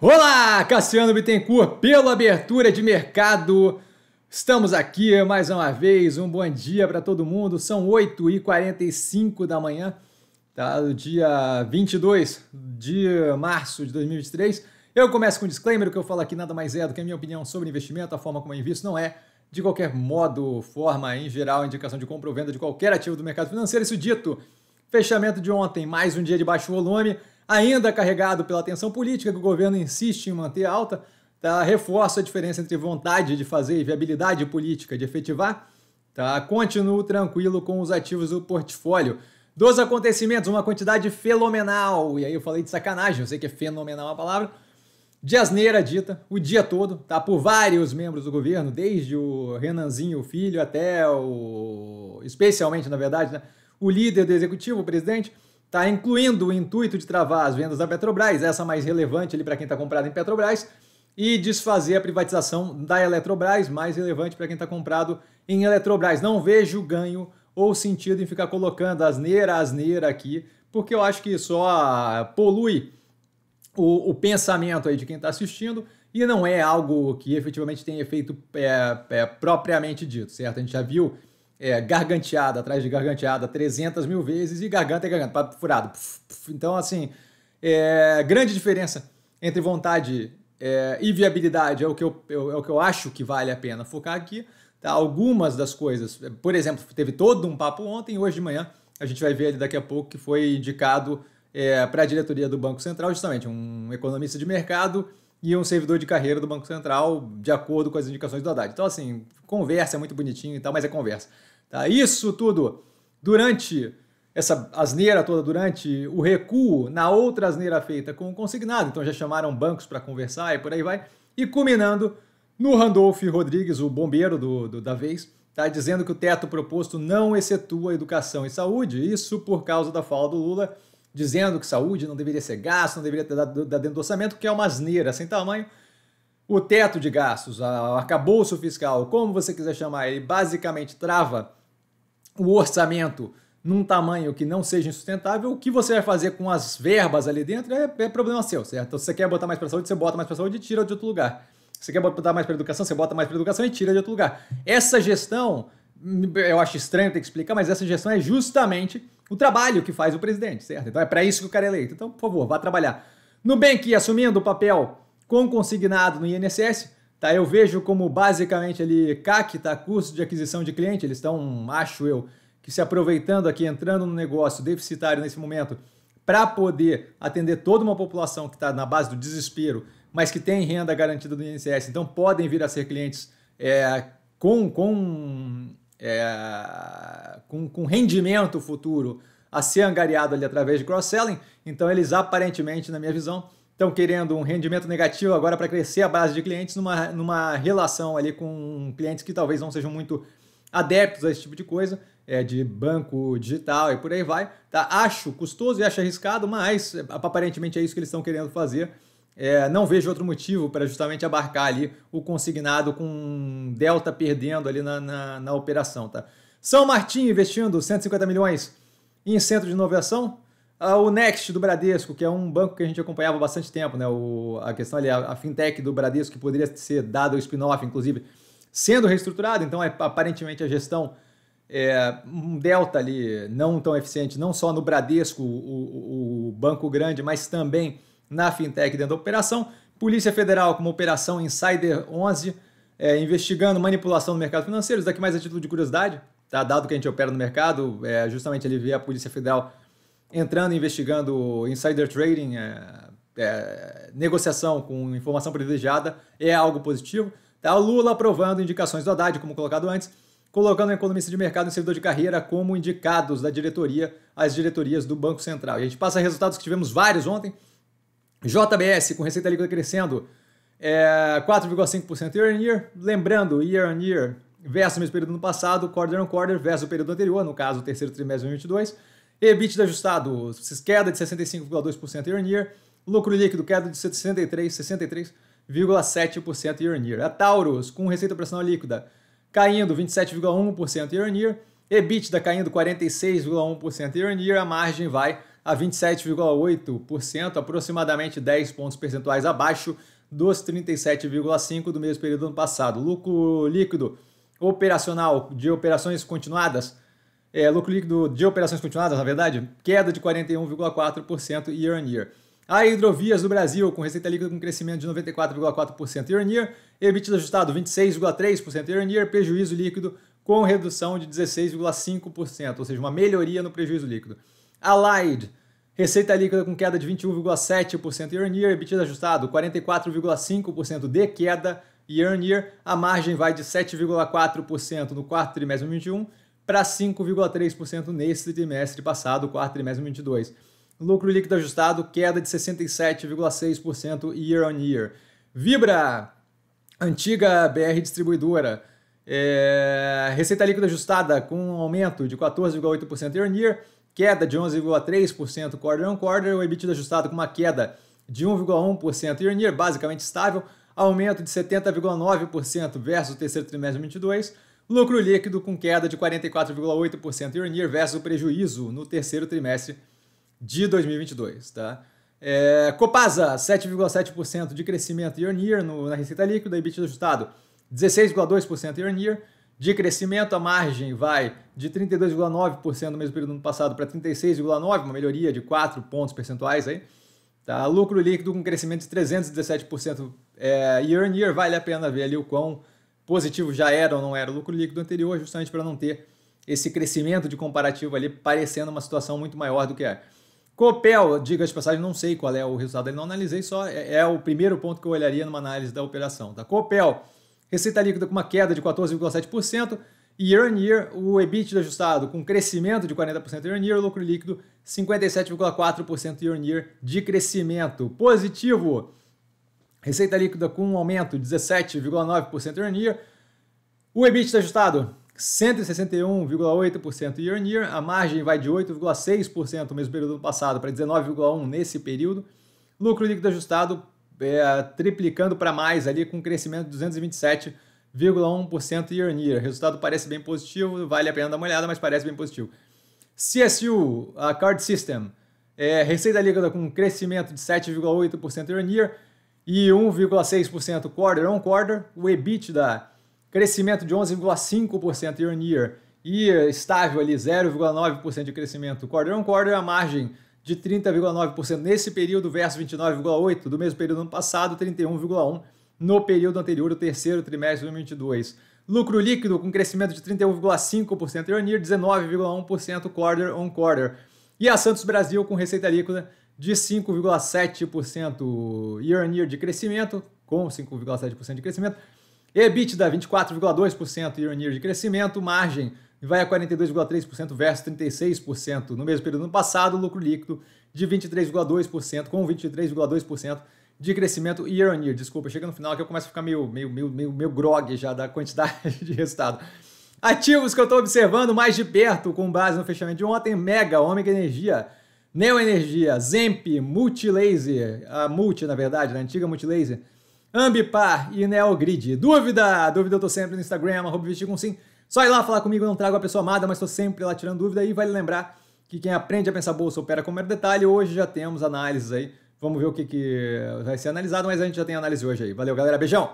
Olá, Cassiano Bittencourt, pela abertura de mercado. Estamos aqui mais uma vez. Um bom dia para todo mundo. São 8h45 da manhã, tá? do dia 22 de março de 2023. Eu começo com um disclaimer: o que eu falo aqui nada mais é do que a minha opinião sobre investimento, a forma como eu invisto não é, de qualquer modo, forma em geral, indicação de compra ou venda de qualquer ativo do mercado financeiro. Isso dito, fechamento de ontem, mais um dia de baixo volume ainda carregado pela tensão política que o governo insiste em manter alta, tá, reforça a diferença entre vontade de fazer e viabilidade política de efetivar. Tá, continuo tranquilo com os ativos do portfólio. Dos acontecimentos, uma quantidade fenomenal. E aí eu falei de sacanagem, eu sei que é fenomenal a palavra. De asneira dita o dia todo, tá? Por vários membros do governo, desde o Renanzinho Filho até o. especialmente, na verdade, né? o líder do executivo, o presidente tá? incluindo o intuito de travar as vendas da Petrobras, essa mais relevante para quem está comprado em Petrobras, e desfazer a privatização da Eletrobras, mais relevante para quem está comprado em Eletrobras. Não vejo ganho ou sentido em ficar colocando asneira, asneira aqui, porque eu acho que só ah, polui o, o pensamento aí de quem está assistindo e não é algo que efetivamente tem efeito é, é, propriamente dito, certo? A gente já viu é, garganteada atrás de garganteada 300 mil vezes e garganta é garganta, papo furado. Então, assim, é, grande diferença entre vontade é, e viabilidade é o, que eu, eu, é, é o que eu acho que vale a pena focar aqui. Tá? Algumas das coisas, por exemplo, teve todo um papo ontem, hoje de manhã a gente vai ver ali daqui a pouco que foi indicado é, para a diretoria do Banco Central, justamente um economista de mercado e um servidor de carreira do Banco Central, de acordo com as indicações do Haddad. Então, assim, conversa é muito bonitinho e tal, mas é conversa. Tá? Isso tudo durante essa asneira toda, durante o recuo na outra asneira feita com o consignado. Então, já chamaram bancos para conversar e por aí vai. E culminando no Randolph Rodrigues, o bombeiro do, do da vez, tá dizendo que o teto proposto não excetua educação e saúde, isso por causa da fala do Lula dizendo que saúde não deveria ser gasto, não deveria ter dado dentro do orçamento, que é uma asneira sem tamanho. O teto de gastos, o arcabouço fiscal, como você quiser chamar, ele basicamente trava o orçamento num tamanho que não seja insustentável, o que você vai fazer com as verbas ali dentro é, é problema seu, certo? Então, se você quer botar mais para saúde, você bota mais para saúde e tira de outro lugar. Se você quer botar mais para educação, você bota mais para educação e tira de outro lugar. Essa gestão, eu acho estranho ter que explicar, mas essa gestão é justamente o trabalho que faz o presidente, certo? Então é para isso que o cara é eleito. Então, por favor, vá trabalhar. Nubank assumindo o papel com consignado no INSS, tá? Eu vejo como basicamente ali CAC, tá? Custo de aquisição de cliente, eles estão, acho eu, que se aproveitando aqui, entrando no negócio deficitário nesse momento, para poder atender toda uma população que está na base do desespero, mas que tem renda garantida do INSS, então podem vir a ser clientes é, com, com é, com, com rendimento futuro a ser angariado ali através de cross-selling. Então, eles aparentemente, na minha visão, estão querendo um rendimento negativo agora para crescer a base de clientes numa, numa relação ali com clientes que talvez não sejam muito adeptos a esse tipo de coisa, é, de banco digital e por aí vai. Tá? Acho custoso e acho arriscado, mas é, aparentemente é isso que eles estão querendo fazer. É, não vejo outro motivo para justamente abarcar ali o consignado com delta perdendo ali na, na, na operação. Tá? São Martin investindo 150 milhões em centro de inovação. Ah, o Next do Bradesco, que é um banco que a gente acompanhava há bastante tempo, né? O, a questão ali, a, a fintech do Bradesco, que poderia ser dado o spin-off, inclusive, sendo reestruturado, então é, aparentemente a gestão é, um delta ali não tão eficiente, não só no Bradesco, o, o, o banco grande, mas também na fintech dentro da operação. Polícia Federal, como Operação Insider 11, é, investigando manipulação do mercado financeiro. Isso daqui mais a título de curiosidade, tá? dado que a gente opera no mercado, é, justamente ali ver a Polícia Federal entrando investigando insider trading, é, é, negociação com informação privilegiada, é algo positivo. Tá? Lula aprovando indicações do Haddad, como colocado antes, colocando o economista de mercado e servidor de carreira como indicados da diretoria, às diretorias do Banco Central. E a gente passa resultados que tivemos vários ontem. JBS com receita líquida crescendo é, 4,5% year on year. Lembrando, year on year versus o mesmo período no passado, quarter on quarter versus o período anterior, no caso, o terceiro trimestre de 2022. EBITDA ajustado, queda de 65,2% year on year. Lucro líquido, queda de 63,7% year on year. A Taurus, com receita operacional líquida, caindo 27,1% year on year. EBITDA caindo 46,1% year on year. A margem vai a 27,8%, aproximadamente 10 pontos percentuais abaixo dos 37,5% do mesmo período do ano passado. Lucro líquido operacional de operações continuadas, é, lucro líquido de operações continuadas, na verdade, queda de 41,4% year on year. A Hidrovias do Brasil, com receita líquida com crescimento de 94,4% year on year, EBITDA ajustado 26,3% year on year, prejuízo líquido com redução de 16,5%, ou seja, uma melhoria no prejuízo líquido. Allied, receita líquida com queda de 21,7% year-on-year, EBITDA ajustado 44,5% de queda year-on-year, a margem vai de 7,4% no quarto trimestre de 2021 para 5,3% nesse trimestre passado, quarto trimestre de 2022. Lucro líquido ajustado, queda de 67,6% year-on-year. Vibra, antiga BR distribuidora, é, receita líquida ajustada com um aumento de 14,8% year-on-year, queda de 11,3% quarter on quarter, o EBITDA ajustado com uma queda de 1,1% year on year, basicamente estável, aumento de 70,9% versus o terceiro trimestre de 2022, lucro líquido com queda de 44,8% year on year versus o prejuízo no terceiro trimestre de 2022, tá? É, Copasa, 7,7% de crescimento year on year na receita líquida, EBITDA ajustado 16,2% year on year, de crescimento, a margem vai de 32,9% no mesmo período do ano passado para 36,9%, uma melhoria de 4 pontos percentuais aí. Tá? Lucro líquido com crescimento de 317% é, year on year, vale a pena ver ali o quão positivo já era ou não era o lucro líquido anterior, justamente para não ter esse crescimento de comparativo ali parecendo uma situação muito maior do que é. Copel, diga de passagem, não sei qual é o resultado, não analisei, só é, é, o primeiro ponto que eu olharia numa análise da operação. Tá? Copel, Receita líquida com uma queda de 14,7%. Year on year, o EBITDA ajustado com crescimento de 40% year on year, lucro líquido 57,4% year on year de crescimento positivo. Receita líquida com um aumento de 17,9% year on year. O EBITDA ajustado 161,8% year on year. A margem vai de 8,6% no mesmo período do ano passado para 19,1% nesse período. Lucro líquido ajustado é, triplicando para mais ali com um crescimento de 227,1% year on year. O resultado parece bem positivo, vale a pena dar uma olhada, mas parece bem positivo. CSU, a Card System, é, receita líquida com um crescimento de 7,8% year on year e 1,6% quarter on quarter. O EBITDA, crescimento de 11,5% year on year e estável ali 0,9% de crescimento quarter on quarter. A margem de 30,9% nesse período versus 29,8% do mesmo período do ano passado, 31,1% no período anterior, o terceiro trimestre de 2022. Lucro líquido com crescimento de 31,5% year on year, 19,1% quarter on quarter. E a Santos Brasil com receita líquida de 5,7% year on year de crescimento, com 5,7% de crescimento. EBITDA 24,2% year on year de crescimento, margem e vai a 42,3% versus 36%. No mesmo período do ano passado, lucro líquido de 23,2%, com 23,2% de crescimento year on year. Desculpa, chega no final que eu começo a ficar meio, meio, meio, meio, meio grog já da quantidade de resultado. Ativos que eu estou observando mais de perto com base no fechamento de ontem, Mega, Ômega Energia, Neo Energia, Zemp, Multilaser, a Multi, na verdade, né, a antiga Multilaser, Ambipar e Neogrid. Dúvida? Dúvida eu estou sempre no Instagram, arroba com sim. Só ir lá falar comigo, eu não trago a pessoa amada, mas estou sempre lá tirando dúvida. E vale lembrar que quem aprende a pensar bolsa opera com mero detalhe. Hoje já temos análises aí. Vamos ver o que, que vai ser analisado, mas a gente já tem análise hoje aí. Valeu, galera. Beijão!